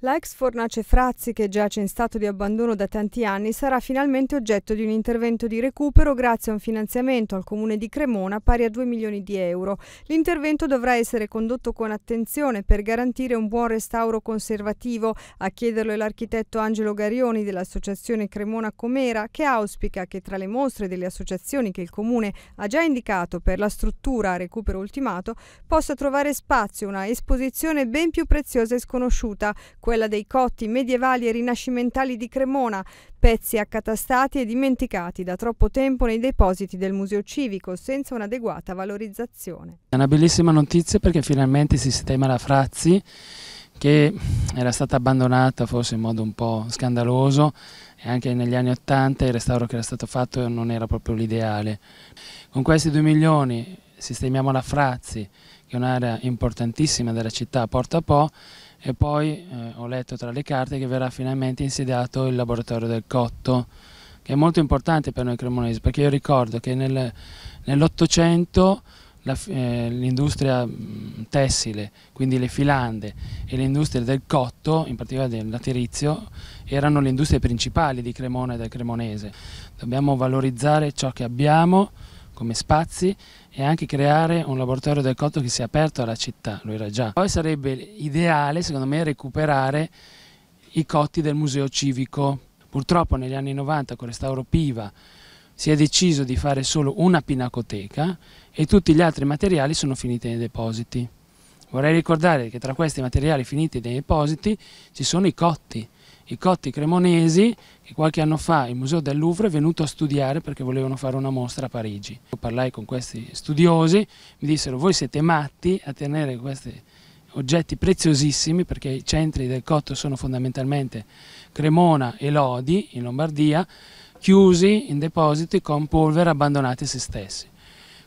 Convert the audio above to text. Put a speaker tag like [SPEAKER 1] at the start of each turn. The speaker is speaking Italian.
[SPEAKER 1] La ex fornace Frazzi, che giace in stato di abbandono da tanti anni, sarà finalmente oggetto di un intervento di recupero grazie a un finanziamento al comune di Cremona pari a 2 milioni di euro. L'intervento dovrà essere condotto con attenzione per garantire un buon restauro conservativo. A chiederlo è l'architetto Angelo Garioni dell'associazione Cremona Comera, che auspica che tra le mostre delle associazioni che il comune ha già indicato per la struttura a recupero ultimato possa trovare spazio una esposizione ben più preziosa e sconosciuta quella dei cotti medievali e rinascimentali di Cremona, pezzi accatastati e dimenticati da troppo tempo nei depositi del Museo Civico senza un'adeguata valorizzazione.
[SPEAKER 2] È una bellissima notizia perché finalmente si sistema la Frazzi che era stata abbandonata forse in modo un po' scandaloso e anche negli anni Ottanta il restauro che era stato fatto non era proprio l'ideale. Con questi 2 milioni sistemiamo la Frazzi, che è un'area importantissima della città, Porta Po, e poi eh, ho letto tra le carte che verrà finalmente insediato il laboratorio del Cotto, che è molto importante per noi cremonesi, perché io ricordo che nel, nell'Ottocento eh, l'industria eh, tessile, quindi le filande e l'industria del cotto, in particolare del laterizio, erano le industrie principali di Cremona e del cremonese. Dobbiamo valorizzare ciò che abbiamo, come spazi e anche creare un laboratorio del cotto che sia aperto alla città, lo era già. Poi sarebbe ideale, secondo me, recuperare i cotti del museo civico. Purtroppo negli anni 90 con il restauro Piva si è deciso di fare solo una pinacoteca e tutti gli altri materiali sono finiti nei depositi. Vorrei ricordare che tra questi materiali finiti nei depositi ci sono i cotti, i cotti cremonesi che qualche anno fa il Museo del Louvre è venuto a studiare perché volevano fare una mostra a Parigi. Io parlai con questi studiosi, mi dissero voi siete matti a tenere questi oggetti preziosissimi perché i centri del cotto sono fondamentalmente Cremona e Lodi in Lombardia, chiusi in depositi con polvere abbandonati a se stessi.